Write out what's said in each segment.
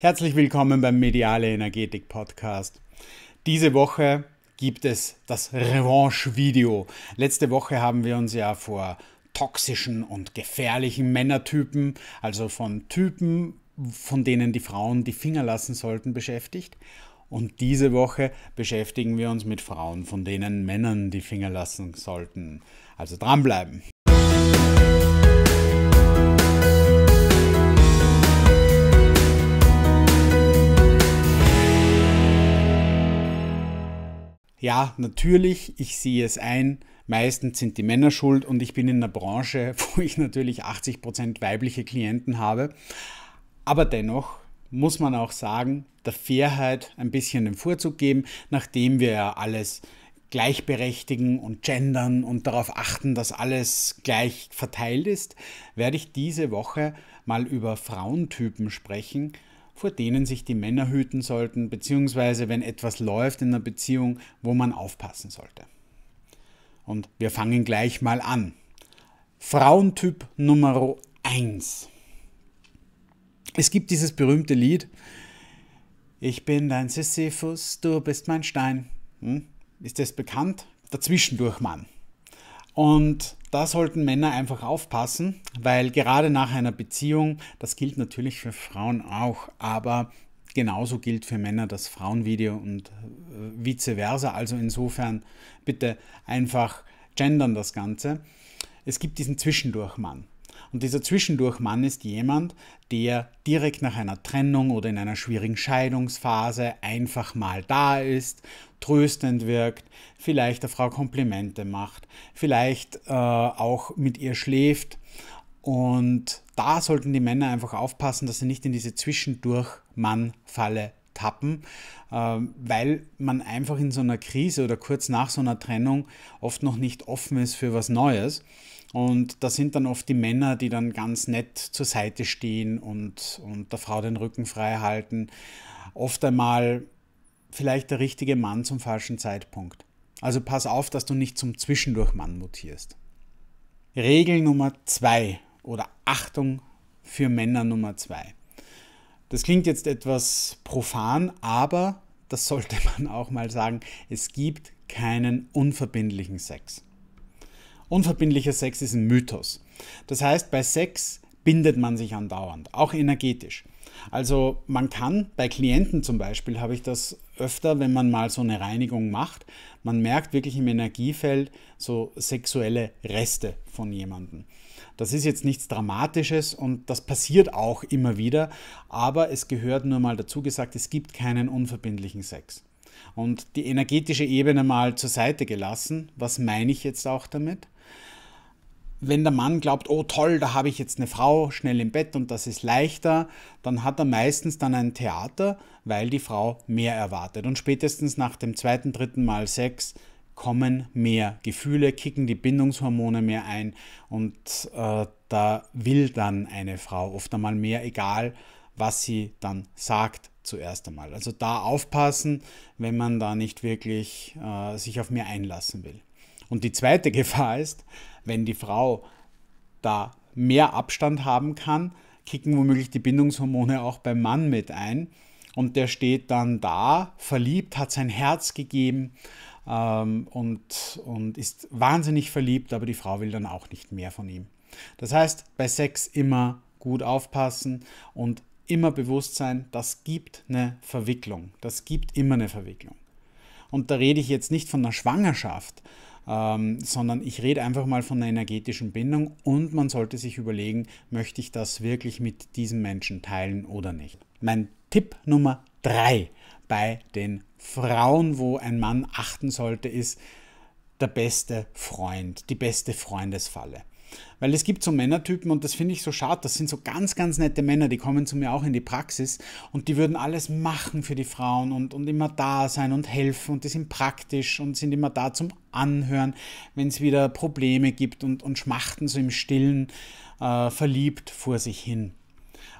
Herzlich willkommen beim Mediale Energetik Podcast. Diese Woche gibt es das Revanche-Video. Letzte Woche haben wir uns ja vor toxischen und gefährlichen Männertypen, also von Typen, von denen die Frauen die Finger lassen sollten, beschäftigt. Und diese Woche beschäftigen wir uns mit Frauen, von denen Männern die Finger lassen sollten. Also dranbleiben. ja, natürlich, ich sehe es ein, meistens sind die Männer schuld und ich bin in einer Branche, wo ich natürlich 80% Prozent weibliche Klienten habe. Aber dennoch muss man auch sagen, der Fairheit ein bisschen den Vorzug geben, nachdem wir ja alles gleichberechtigen und gendern und darauf achten, dass alles gleich verteilt ist, werde ich diese Woche mal über Frauentypen sprechen, vor denen sich die Männer hüten sollten, beziehungsweise wenn etwas läuft in einer Beziehung, wo man aufpassen sollte. Und wir fangen gleich mal an. Frauentyp Nummer 1. Es gibt dieses berühmte Lied, ich bin dein Sisyphus, du bist mein Stein. Hm? Ist das bekannt? Dazwischendurch, Mann. Und da sollten Männer einfach aufpassen, weil gerade nach einer Beziehung, das gilt natürlich für Frauen auch, aber genauso gilt für Männer das Frauenvideo und äh, vice versa. Also insofern bitte einfach gendern das Ganze. Es gibt diesen Zwischendurchmann. Und dieser Zwischendurchmann ist jemand, der direkt nach einer Trennung oder in einer schwierigen Scheidungsphase einfach mal da ist, tröstend wirkt, vielleicht der Frau Komplimente macht, vielleicht äh, auch mit ihr schläft. Und da sollten die Männer einfach aufpassen, dass sie nicht in diese Zwischendurchmann-Falle tappen, ähm, weil man einfach in so einer Krise oder kurz nach so einer Trennung oft noch nicht offen ist für was Neues. Und das sind dann oft die Männer, die dann ganz nett zur Seite stehen und, und der Frau den Rücken frei halten. Oft einmal vielleicht der richtige Mann zum falschen Zeitpunkt. Also pass auf, dass du nicht zum Zwischendurchmann mutierst. Regel Nummer zwei oder Achtung für Männer Nummer zwei. Das klingt jetzt etwas profan, aber das sollte man auch mal sagen, es gibt keinen unverbindlichen Sex. Unverbindlicher Sex ist ein Mythos. Das heißt, bei Sex bindet man sich andauernd, auch energetisch. Also man kann bei Klienten zum Beispiel, habe ich das öfter, wenn man mal so eine Reinigung macht, man merkt wirklich im Energiefeld so sexuelle Reste von jemandem. Das ist jetzt nichts Dramatisches und das passiert auch immer wieder, aber es gehört nur mal dazu gesagt, es gibt keinen unverbindlichen Sex. Und die energetische Ebene mal zur Seite gelassen, was meine ich jetzt auch damit? wenn der Mann glaubt, oh toll, da habe ich jetzt eine Frau schnell im Bett und das ist leichter, dann hat er meistens dann ein Theater, weil die Frau mehr erwartet. Und spätestens nach dem zweiten, dritten Mal Sex kommen mehr Gefühle, kicken die Bindungshormone mehr ein und äh, da will dann eine Frau oft einmal mehr, egal was sie dann sagt zuerst einmal. Also da aufpassen, wenn man da nicht wirklich äh, sich auf mehr einlassen will. Und die zweite Gefahr ist, wenn die Frau da mehr Abstand haben kann, kicken womöglich die Bindungshormone auch beim Mann mit ein. Und der steht dann da, verliebt, hat sein Herz gegeben ähm, und, und ist wahnsinnig verliebt, aber die Frau will dann auch nicht mehr von ihm. Das heißt, bei Sex immer gut aufpassen und immer bewusst sein, das gibt eine Verwicklung. Das gibt immer eine Verwicklung. Und da rede ich jetzt nicht von einer Schwangerschaft, ähm, sondern ich rede einfach mal von einer energetischen Bindung und man sollte sich überlegen, möchte ich das wirklich mit diesem Menschen teilen oder nicht. Mein Tipp Nummer 3 bei den Frauen, wo ein Mann achten sollte, ist der beste Freund, die beste Freundesfalle. Weil es gibt so Männertypen und das finde ich so schade. Das sind so ganz, ganz nette Männer, die kommen zu mir auch in die Praxis und die würden alles machen für die Frauen und, und immer da sein und helfen und die sind praktisch und sind immer da zum Anhören, wenn es wieder Probleme gibt und, und schmachten so im Stillen äh, verliebt vor sich hin.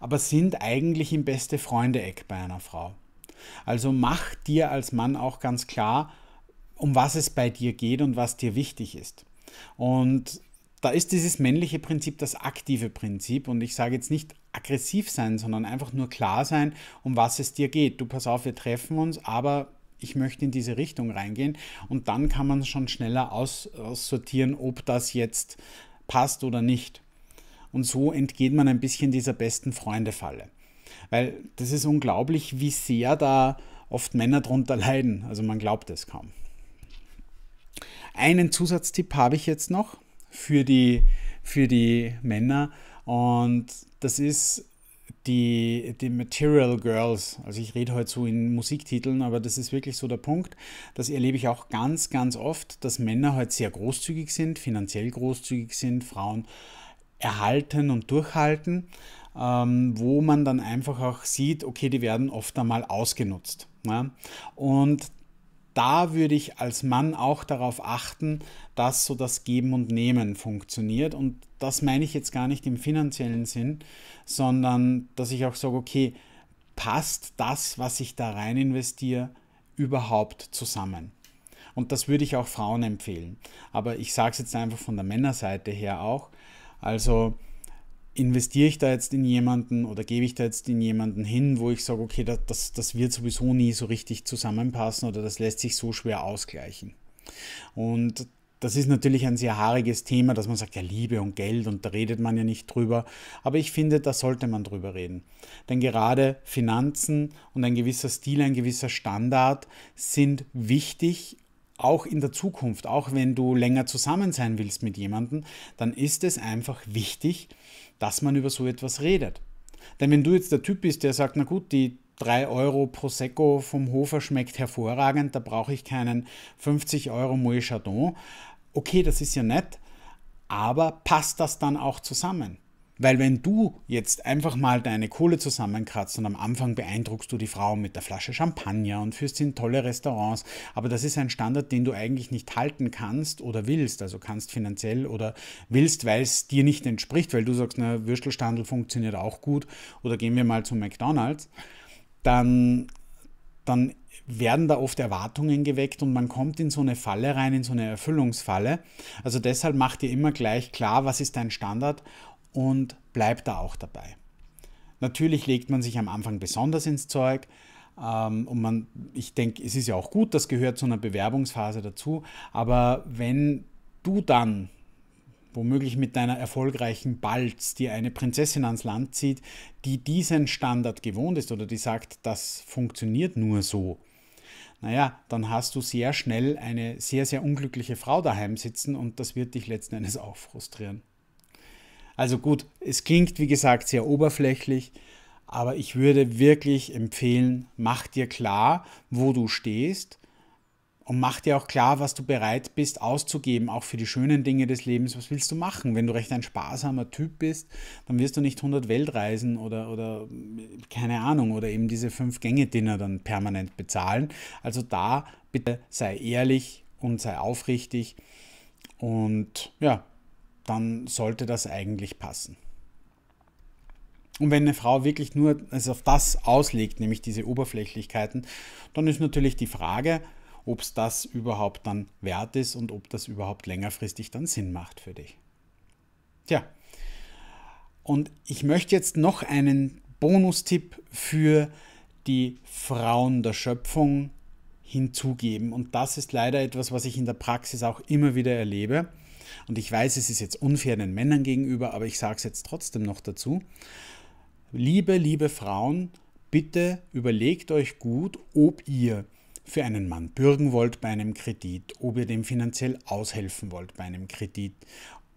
Aber sind eigentlich im beste Freunde-Eck bei einer Frau. Also mach dir als Mann auch ganz klar, um was es bei dir geht und was dir wichtig ist. Und da ist dieses männliche Prinzip das aktive Prinzip und ich sage jetzt nicht aggressiv sein, sondern einfach nur klar sein, um was es dir geht. Du pass auf, wir treffen uns, aber ich möchte in diese Richtung reingehen und dann kann man schon schneller aussortieren, ob das jetzt passt oder nicht. Und so entgeht man ein bisschen dieser besten Freunde-Falle. Weil das ist unglaublich, wie sehr da oft Männer drunter leiden. Also man glaubt es kaum. Einen Zusatztipp habe ich jetzt noch für die, für die Männer. Und das ist die, die Material Girls. Also ich rede heute so in Musiktiteln, aber das ist wirklich so der Punkt. Das erlebe ich auch ganz, ganz oft, dass Männer heute halt sehr großzügig sind, finanziell großzügig sind, Frauen erhalten und durchhalten, ähm, wo man dann einfach auch sieht, okay, die werden oft einmal ausgenutzt. Ja? Ne? Und da würde ich als Mann auch darauf achten, dass so das Geben und Nehmen funktioniert. Und das meine ich jetzt gar nicht im finanziellen Sinn, sondern dass ich auch sage, okay, passt das, was ich da rein investiere, überhaupt zusammen? Und das würde ich auch Frauen empfehlen. Aber ich sage es jetzt einfach von der Männerseite her auch. Also investiere ich da jetzt in jemanden oder gebe ich da jetzt in jemanden hin, wo ich sage, okay, das, das wird sowieso nie so richtig zusammenpassen oder das lässt sich so schwer ausgleichen. Und das ist natürlich ein sehr haariges Thema, dass man sagt, ja, Liebe und Geld und da redet man ja nicht drüber. Aber ich finde, da sollte man drüber reden. Denn gerade Finanzen und ein gewisser Stil, ein gewisser Standard sind wichtig, auch in der Zukunft, auch wenn du länger zusammen sein willst mit jemandem, dann ist es einfach wichtig, dass man über so etwas redet. Denn wenn du jetzt der Typ bist, der sagt, na gut, die 3 Euro Prosecco vom Hofer schmeckt hervorragend, da brauche ich keinen 50 Euro Moët Chardon. Okay, das ist ja nett, aber passt das dann auch zusammen? Weil wenn du jetzt einfach mal deine Kohle zusammenkratzt und am Anfang beeindruckst du die Frau mit der Flasche Champagner und führst sie in tolle Restaurants, aber das ist ein Standard, den du eigentlich nicht halten kannst oder willst, also kannst finanziell oder willst, weil es dir nicht entspricht, weil du sagst, na, Würstelstandel funktioniert auch gut oder gehen wir mal zu McDonald's, dann, dann werden da oft Erwartungen geweckt und man kommt in so eine Falle rein, in so eine Erfüllungsfalle. Also deshalb mach dir immer gleich klar, was ist dein Standard und bleibt da auch dabei. Natürlich legt man sich am Anfang besonders ins Zeug, ähm, und man, ich denke, es ist ja auch gut, das gehört zu einer Bewerbungsphase dazu. Aber wenn du dann womöglich mit deiner erfolgreichen Balz dir eine Prinzessin ans Land zieht, die diesen Standard gewohnt ist oder die sagt, das funktioniert nur so, naja, dann hast du sehr schnell eine sehr, sehr unglückliche Frau daheim sitzen und das wird dich letzten Endes auch frustrieren. Also gut, es klingt wie gesagt sehr oberflächlich, aber ich würde wirklich empfehlen, mach dir klar, wo du stehst und mach dir auch klar, was du bereit bist auszugeben, auch für die schönen Dinge des Lebens. Was willst du machen? Wenn du recht ein sparsamer Typ bist, dann wirst du nicht 100 Weltreisen oder, oder keine Ahnung, oder eben diese fünf Gänge Dinner dann permanent bezahlen. Also da bitte sei ehrlich und sei aufrichtig und ja, dann sollte das eigentlich passen. Und wenn eine Frau wirklich nur es auf das auslegt, nämlich diese Oberflächlichkeiten, dann ist natürlich die Frage, ob es das überhaupt dann wert ist und ob das überhaupt längerfristig dann Sinn macht für dich. Tja, und ich möchte jetzt noch einen Bonustipp für die Frauen der Schöpfung hinzugeben. Und das ist leider etwas, was ich in der Praxis auch immer wieder erlebe. Und ich weiß, es ist jetzt unfair den Männern gegenüber, aber ich sage es jetzt trotzdem noch dazu. Liebe, liebe Frauen, bitte überlegt euch gut, ob ihr für einen Mann bürgen wollt bei einem Kredit, ob ihr dem finanziell aushelfen wollt bei einem Kredit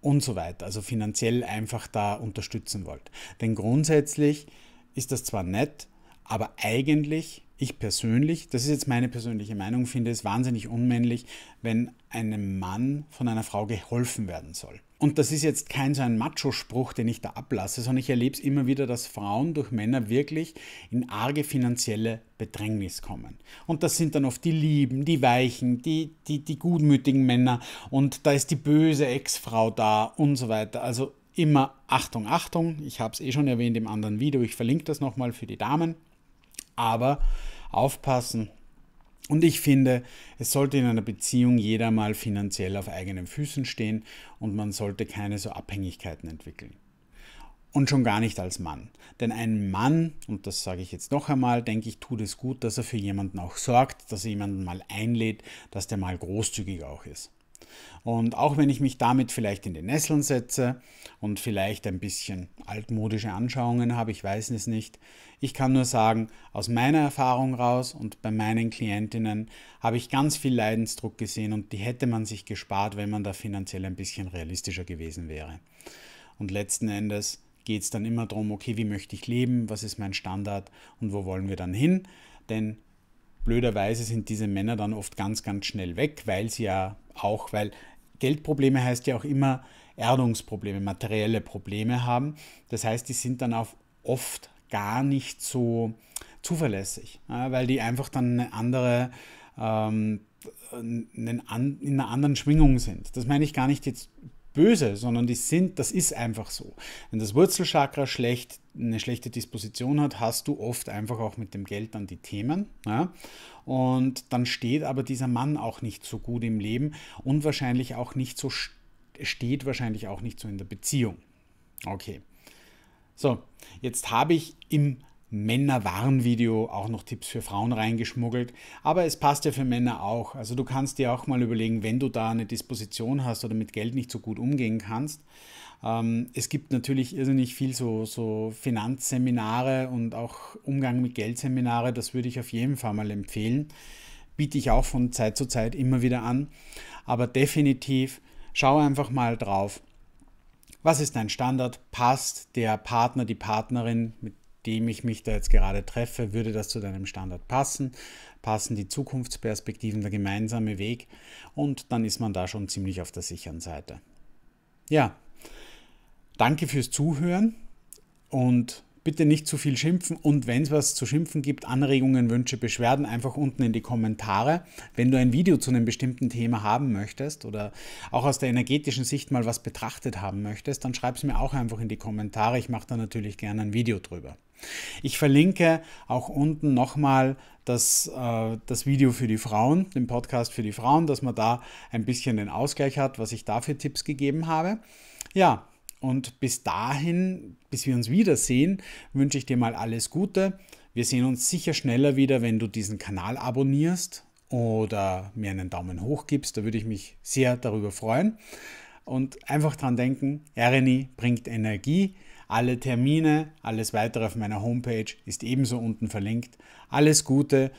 und so weiter. Also finanziell einfach da unterstützen wollt. Denn grundsätzlich ist das zwar nett, aber eigentlich ich persönlich, das ist jetzt meine persönliche Meinung, finde es wahnsinnig unmännlich, wenn einem Mann von einer Frau geholfen werden soll. Und das ist jetzt kein so ein Macho-Spruch, den ich da ablasse, sondern ich erlebe es immer wieder, dass Frauen durch Männer wirklich in arge finanzielle Bedrängnis kommen. Und das sind dann oft die Lieben, die Weichen, die, die, die gutmütigen Männer und da ist die böse Ex-Frau da und so weiter. Also immer Achtung, Achtung. Ich habe es eh schon erwähnt im anderen Video, ich verlinke das nochmal für die Damen. Aber aufpassen. Und ich finde, es sollte in einer Beziehung jeder mal finanziell auf eigenen Füßen stehen und man sollte keine so Abhängigkeiten entwickeln. Und schon gar nicht als Mann. Denn ein Mann, und das sage ich jetzt noch einmal, denke ich, tut es gut, dass er für jemanden auch sorgt, dass er jemanden mal einlädt, dass der mal großzügig auch ist. Und auch wenn ich mich damit vielleicht in die Nesseln setze und vielleicht ein bisschen altmodische Anschauungen habe, ich weiß es nicht, ich kann nur sagen, aus meiner Erfahrung raus und bei meinen Klientinnen habe ich ganz viel Leidensdruck gesehen und die hätte man sich gespart, wenn man da finanziell ein bisschen realistischer gewesen wäre. Und letzten Endes geht es dann immer darum, okay, wie möchte ich leben, was ist mein Standard und wo wollen wir dann hin? Denn blöderweise sind diese Männer dann oft ganz, ganz schnell weg, weil sie ja auch, weil Geldprobleme heißt ja auch immer Erdungsprobleme, materielle Probleme haben. Das heißt, die sind dann auch oft gar nicht so zuverlässig, weil die einfach dann eine andere, ähm, in einer anderen Schwingung sind. Das meine ich gar nicht jetzt böse, sondern die sind, das ist einfach so. Wenn das Wurzelchakra schlecht, eine schlechte Disposition hat, hast du oft einfach auch mit dem Geld dann die Themen. Ja? Und dann steht aber dieser Mann auch nicht so gut im Leben und wahrscheinlich auch nicht so steht wahrscheinlich auch nicht so in der Beziehung. Okay. So, jetzt habe ich im Männerwarnvideo auch noch Tipps für Frauen reingeschmuggelt. Aber es passt ja für Männer auch. Also du kannst dir auch mal überlegen, wenn du da eine Disposition hast oder mit Geld nicht so gut umgehen kannst. Ähm, es gibt natürlich irrsinnig viel so, so Finanzseminare und auch Umgang mit Geldseminare. Das würde ich auf jeden Fall mal empfehlen. Biete ich auch von Zeit zu Zeit immer wieder an. Aber definitiv schau einfach mal drauf. Was ist dein Standard? Passt der Partner, die Partnerin, mit dem ich mich da jetzt gerade treffe, würde das zu deinem Standard passen? Passen die Zukunftsperspektiven, der gemeinsame Weg? Und dann ist man da schon ziemlich auf der sicheren Seite. Ja, danke fürs Zuhören und bitte nicht zu viel schimpfen und wenn es was zu schimpfen gibt, Anregungen, Wünsche, Beschwerden, einfach unten in die Kommentare. Wenn du ein Video zu einem bestimmten Thema haben möchtest oder auch aus der energetischen Sicht mal was betrachtet haben möchtest, dann schreib es mir auch einfach in die Kommentare. Ich mache da natürlich gerne ein Video drüber. Ich verlinke auch unten nochmal das, äh, das Video für die Frauen, den Podcast für die Frauen, dass man da ein bisschen den Ausgleich hat, was ich da für Tipps gegeben habe. Ja, und bis dahin, bis wir uns wiedersehen, wünsche ich dir mal alles Gute. Wir sehen uns sicher schneller wieder, wenn du diesen Kanal abonnierst oder mir einen Daumen hoch gibst. Da würde ich mich sehr darüber freuen. Und einfach dran denken, RNI bringt Energie. Alle Termine, alles weitere auf meiner Homepage ist ebenso unten verlinkt. Alles Gute,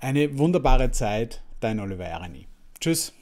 eine wunderbare Zeit, dein Oliver Ereni. Tschüss.